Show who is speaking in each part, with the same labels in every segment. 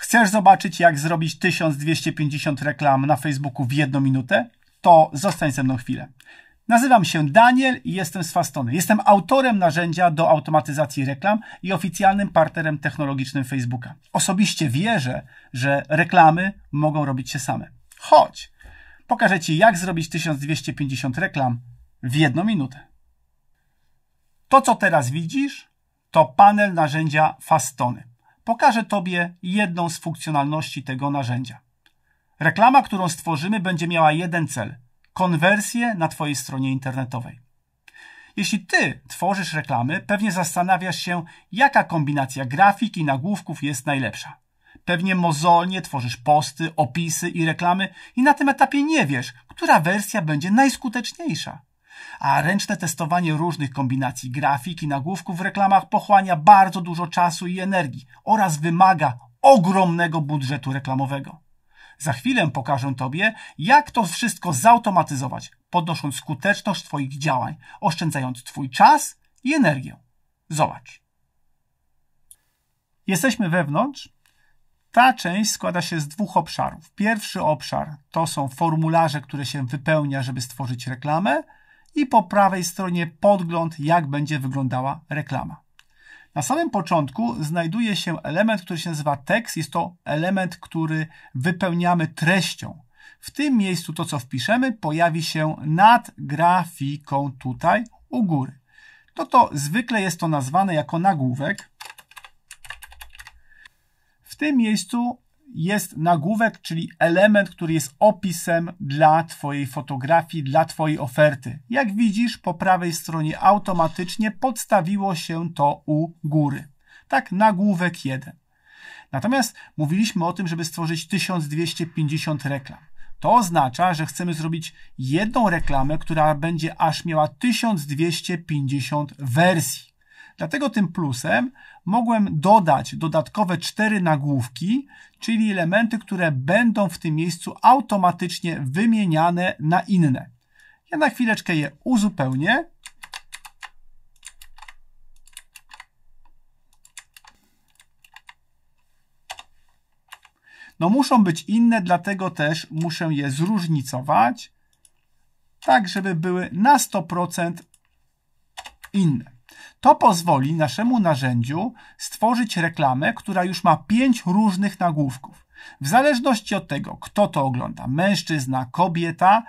Speaker 1: Chcesz zobaczyć, jak zrobić 1250 reklam na Facebooku w jedną minutę? To zostań ze mną chwilę. Nazywam się Daniel i jestem z Fastony. Jestem autorem narzędzia do automatyzacji reklam i oficjalnym partnerem technologicznym Facebooka. Osobiście wierzę, że reklamy mogą robić się same. Chodź, pokażę Ci, jak zrobić 1250 reklam w jedną minutę. To, co teraz widzisz, to panel narzędzia Fastony pokażę Tobie jedną z funkcjonalności tego narzędzia. Reklama, którą stworzymy, będzie miała jeden cel konwersję na Twojej stronie internetowej. Jeśli Ty tworzysz reklamy, pewnie zastanawiasz się, jaka kombinacja grafik i nagłówków jest najlepsza. Pewnie mozolnie tworzysz posty, opisy i reklamy i na tym etapie nie wiesz, która wersja będzie najskuteczniejsza a ręczne testowanie różnych kombinacji grafik i nagłówków w reklamach pochłania bardzo dużo czasu i energii oraz wymaga ogromnego budżetu reklamowego. Za chwilę pokażę Tobie, jak to wszystko zautomatyzować, podnosząc skuteczność Twoich działań, oszczędzając Twój czas i energię. Zobacz. Jesteśmy wewnątrz. Ta część składa się z dwóch obszarów. Pierwszy obszar to są formularze, które się wypełnia, żeby stworzyć reklamę i po prawej stronie podgląd, jak będzie wyglądała reklama. Na samym początku znajduje się element, który się nazywa tekst. Jest to element, który wypełniamy treścią. W tym miejscu to, co wpiszemy, pojawi się nad grafiką tutaj u góry. No to zwykle jest to nazwane jako nagłówek. W tym miejscu jest nagłówek, czyli element, który jest opisem dla Twojej fotografii, dla Twojej oferty. Jak widzisz, po prawej stronie automatycznie podstawiło się to u góry. Tak, nagłówek 1. Natomiast mówiliśmy o tym, żeby stworzyć 1250 reklam. To oznacza, że chcemy zrobić jedną reklamę, która będzie aż miała 1250 wersji. Dlatego tym plusem mogłem dodać dodatkowe cztery nagłówki, czyli elementy, które będą w tym miejscu automatycznie wymieniane na inne. Ja na chwileczkę je uzupełnię. No muszą być inne, dlatego też muszę je zróżnicować, tak żeby były na 100% inne. To pozwoli naszemu narzędziu stworzyć reklamę, która już ma pięć różnych nagłówków. W zależności od tego, kto to ogląda mężczyzna, kobieta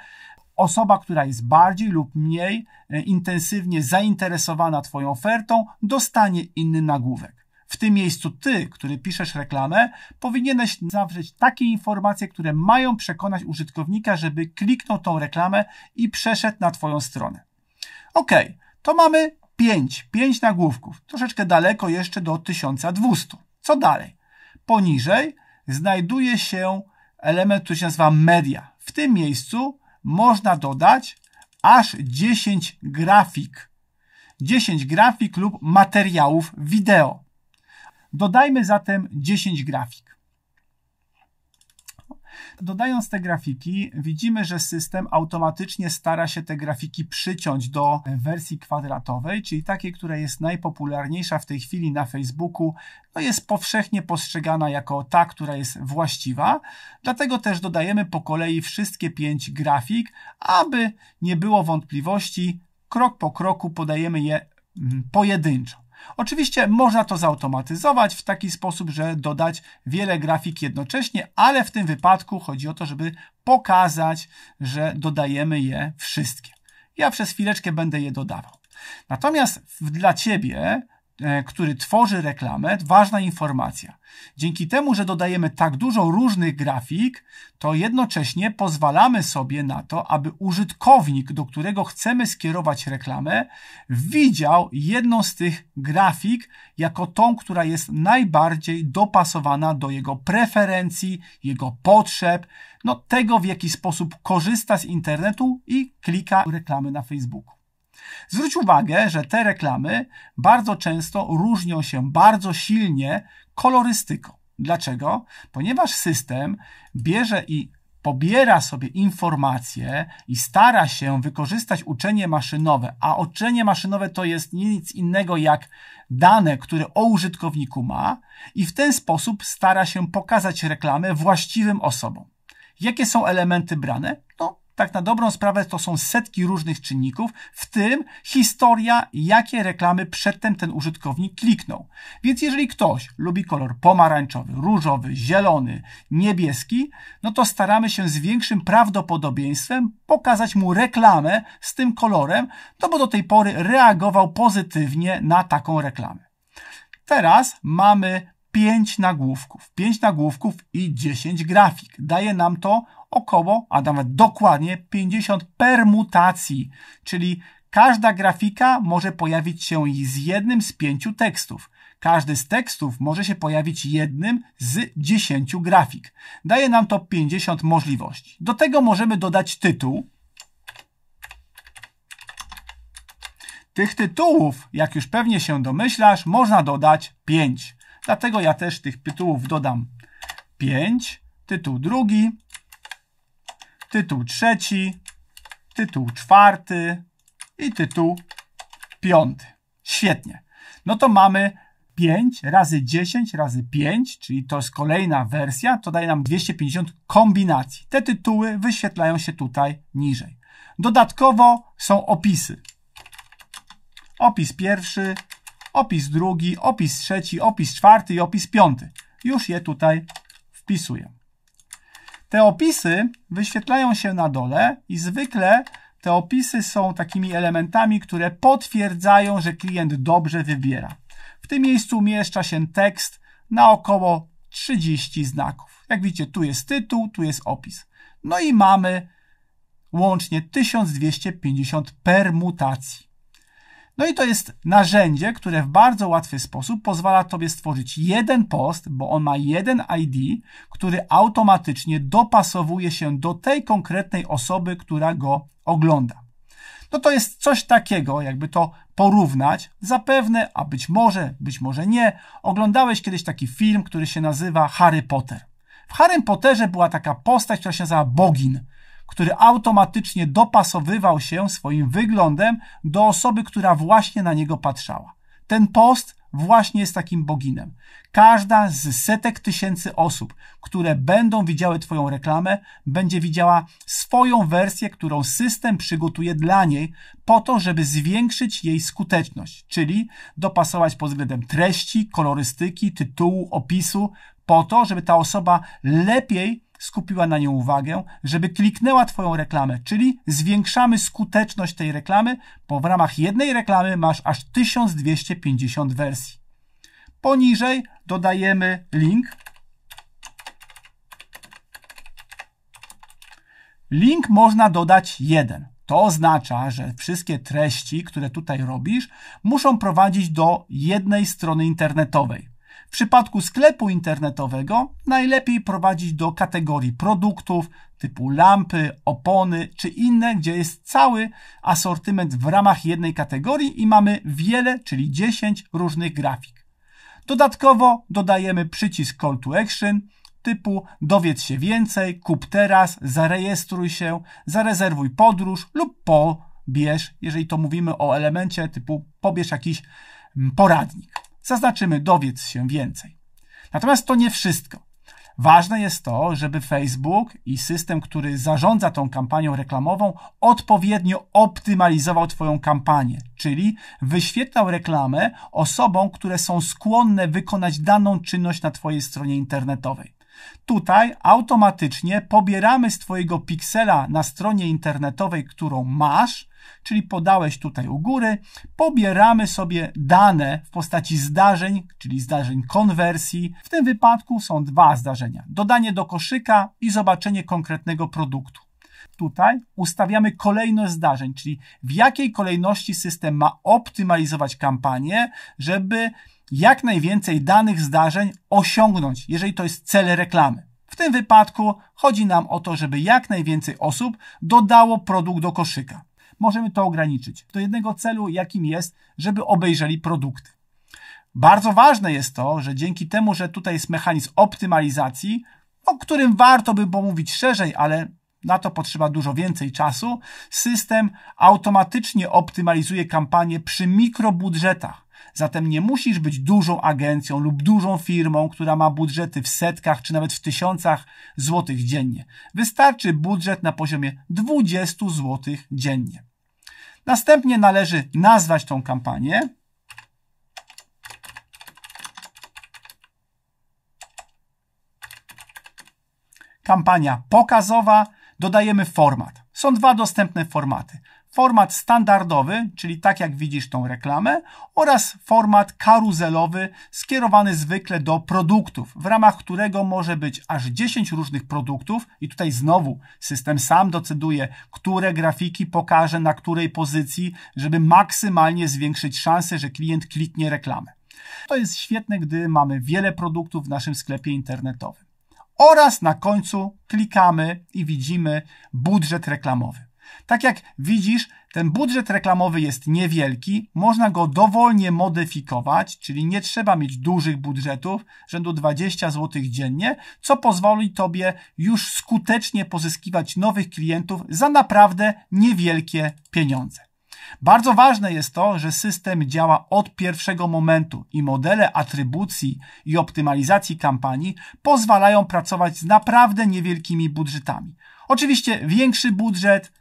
Speaker 1: osoba, która jest bardziej lub mniej e, intensywnie zainteresowana Twoją ofertą, dostanie inny nagłówek. W tym miejscu ty, który piszesz reklamę, powinieneś zawrzeć takie informacje, które mają przekonać użytkownika, żeby kliknął tą reklamę i przeszedł na Twoją stronę. Ok, to mamy 5, 5 nagłówków, troszeczkę daleko jeszcze do 1200. Co dalej? Poniżej znajduje się element, który się nazywa media. W tym miejscu można dodać aż 10 grafik. 10 grafik lub materiałów wideo. Dodajmy zatem 10 grafik. Dodając te grafiki, widzimy, że system automatycznie stara się te grafiki przyciąć do wersji kwadratowej, czyli takiej, która jest najpopularniejsza w tej chwili na Facebooku, no jest powszechnie postrzegana jako ta, która jest właściwa. Dlatego też dodajemy po kolei wszystkie pięć grafik, aby nie było wątpliwości, krok po kroku podajemy je mm, pojedynczo. Oczywiście można to zautomatyzować w taki sposób, że dodać wiele grafik jednocześnie, ale w tym wypadku chodzi o to, żeby pokazać, że dodajemy je wszystkie. Ja przez chwileczkę będę je dodawał. Natomiast dla Ciebie E, który tworzy reklamę, ważna informacja. Dzięki temu, że dodajemy tak dużo różnych grafik, to jednocześnie pozwalamy sobie na to, aby użytkownik, do którego chcemy skierować reklamę, widział jedną z tych grafik jako tą, która jest najbardziej dopasowana do jego preferencji, jego potrzeb, no tego w jaki sposób korzysta z internetu i klika reklamy na Facebooku. Zwróć uwagę, że te reklamy bardzo często różnią się bardzo silnie kolorystyką. Dlaczego? Ponieważ system bierze i pobiera sobie informacje i stara się wykorzystać uczenie maszynowe, a uczenie maszynowe to jest nic innego jak dane, które o użytkowniku ma, i w ten sposób stara się pokazać reklamę właściwym osobom. Jakie są elementy brane? No, tak na dobrą sprawę to są setki różnych czynników, w tym historia, jakie reklamy przedtem ten użytkownik kliknął. Więc jeżeli ktoś lubi kolor pomarańczowy, różowy, zielony, niebieski, no to staramy się z większym prawdopodobieństwem pokazać mu reklamę z tym kolorem, no bo do tej pory reagował pozytywnie na taką reklamę. Teraz mamy 5 nagłówków. 5 nagłówków i 10 grafik. Daje nam to około, a nawet dokładnie 50 permutacji, czyli każda grafika może pojawić się z jednym z pięciu tekstów. Każdy z tekstów może się pojawić jednym z 10 grafik. Daje nam to 50 możliwości. Do tego możemy dodać tytuł. Tych tytułów, jak już pewnie się domyślasz, można dodać 5. Dlatego ja też tych tytułów dodam 5. Tytuł drugi, tytuł trzeci, tytuł czwarty i tytuł piąty. Świetnie. No to mamy 5 razy 10 razy 5, czyli to jest kolejna wersja, to daje nam 250 kombinacji. Te tytuły wyświetlają się tutaj niżej. Dodatkowo są opisy. Opis pierwszy, opis drugi, opis trzeci, opis czwarty i opis piąty. Już je tutaj wpisuję. Te opisy wyświetlają się na dole i zwykle te opisy są takimi elementami, które potwierdzają, że klient dobrze wybiera. W tym miejscu umieszcza się tekst na około 30 znaków. Jak widzicie, tu jest tytuł, tu jest opis. No i mamy łącznie 1250 permutacji. No i to jest narzędzie, które w bardzo łatwy sposób pozwala Tobie stworzyć jeden post, bo on ma jeden ID, który automatycznie dopasowuje się do tej konkretnej osoby, która go ogląda. No to jest coś takiego, jakby to porównać. Zapewne, a być może, być może nie, oglądałeś kiedyś taki film, który się nazywa Harry Potter. W Harry Potterze była taka postać, która się nazywa Bogin który automatycznie dopasowywał się swoim wyglądem do osoby, która właśnie na niego patrzała. Ten post właśnie jest takim boginem. Każda z setek tysięcy osób, które będą widziały Twoją reklamę, będzie widziała swoją wersję, którą system przygotuje dla niej, po to, żeby zwiększyć jej skuteczność, czyli dopasować pod względem treści, kolorystyki, tytułu, opisu, po to, żeby ta osoba lepiej skupiła na nią uwagę, żeby kliknęła Twoją reklamę, czyli zwiększamy skuteczność tej reklamy, bo w ramach jednej reklamy masz aż 1250 wersji. Poniżej dodajemy link. Link można dodać jeden. To oznacza, że wszystkie treści, które tutaj robisz, muszą prowadzić do jednej strony internetowej. W przypadku sklepu internetowego najlepiej prowadzić do kategorii produktów typu lampy, opony czy inne, gdzie jest cały asortyment w ramach jednej kategorii i mamy wiele, czyli 10 różnych grafik. Dodatkowo dodajemy przycisk Call to Action typu dowiedz się więcej, kup teraz, zarejestruj się, zarezerwuj podróż lub pobierz, jeżeli to mówimy o elemencie typu pobierz jakiś mm, poradnik zaznaczymy dowiedz się więcej. Natomiast to nie wszystko. Ważne jest to, żeby Facebook i system, który zarządza tą kampanią reklamową, odpowiednio optymalizował Twoją kampanię, czyli wyświetlał reklamę osobom, które są skłonne wykonać daną czynność na Twojej stronie internetowej. Tutaj automatycznie pobieramy z Twojego piksela na stronie internetowej, którą masz, czyli podałeś tutaj u góry, pobieramy sobie dane w postaci zdarzeń, czyli zdarzeń konwersji. W tym wypadku są dwa zdarzenia: dodanie do koszyka i zobaczenie konkretnego produktu. Tutaj ustawiamy kolejność zdarzeń, czyli w jakiej kolejności system ma optymalizować kampanię, żeby jak najwięcej danych zdarzeń osiągnąć, jeżeli to jest cel reklamy. W tym wypadku chodzi nam o to, żeby jak najwięcej osób dodało produkt do koszyka. Możemy to ograniczyć do jednego celu, jakim jest, żeby obejrzeli produkty. Bardzo ważne jest to, że dzięki temu, że tutaj jest mechanizm optymalizacji, o którym warto by pomówić szerzej, ale na to potrzeba dużo więcej czasu, system automatycznie optymalizuje kampanię przy mikrobudżetach Zatem nie musisz być dużą agencją lub dużą firmą, która ma budżety w setkach czy nawet w tysiącach złotych dziennie. Wystarczy budżet na poziomie 20 złotych dziennie. Następnie należy nazwać tą kampanię. Kampania pokazowa. Dodajemy format. Są dwa dostępne formaty format standardowy, czyli tak jak widzisz tą reklamę, oraz format karuzelowy, skierowany zwykle do produktów, w ramach którego może być aż 10 różnych produktów, i tutaj znowu system sam decyduje, które grafiki pokaże na której pozycji, żeby maksymalnie zwiększyć szansę, że klient kliknie reklamę. To jest świetne, gdy mamy wiele produktów w naszym sklepie internetowym. Oraz na końcu klikamy i widzimy budżet reklamowy. Tak jak widzisz, ten budżet reklamowy jest niewielki, można go dowolnie modyfikować, czyli nie trzeba mieć dużych budżetów, rzędu 20 zł dziennie, co pozwoli Tobie już skutecznie pozyskiwać nowych klientów za naprawdę niewielkie pieniądze. Bardzo ważne jest to, że system działa od pierwszego momentu i modele atrybucji i optymalizacji kampanii pozwalają pracować z naprawdę niewielkimi budżetami. Oczywiście większy budżet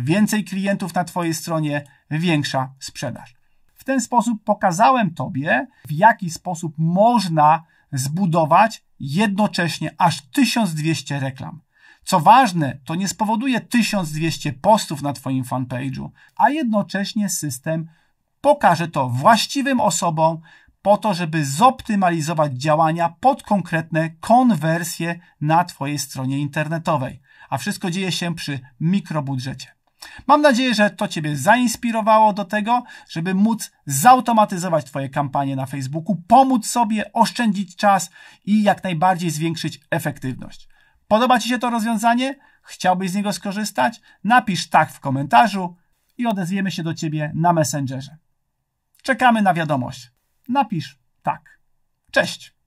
Speaker 1: Więcej klientów na Twojej stronie, większa sprzedaż. W ten sposób pokazałem Tobie, w jaki sposób można zbudować jednocześnie aż 1200 reklam. Co ważne, to nie spowoduje 1200 postów na Twoim fanpage'u, a jednocześnie system pokaże to właściwym osobom po to, żeby zoptymalizować działania pod konkretne konwersje na Twojej stronie internetowej. A wszystko dzieje się przy mikrobudżecie. Mam nadzieję, że to Ciebie zainspirowało do tego, żeby móc zautomatyzować Twoje kampanie na Facebooku, pomóc sobie oszczędzić czas i jak najbardziej zwiększyć efektywność. Podoba Ci się to rozwiązanie? Chciałbyś z niego skorzystać? Napisz tak w komentarzu i odezwiemy się do Ciebie na Messengerze. Czekamy na wiadomość. Napisz tak. Cześć!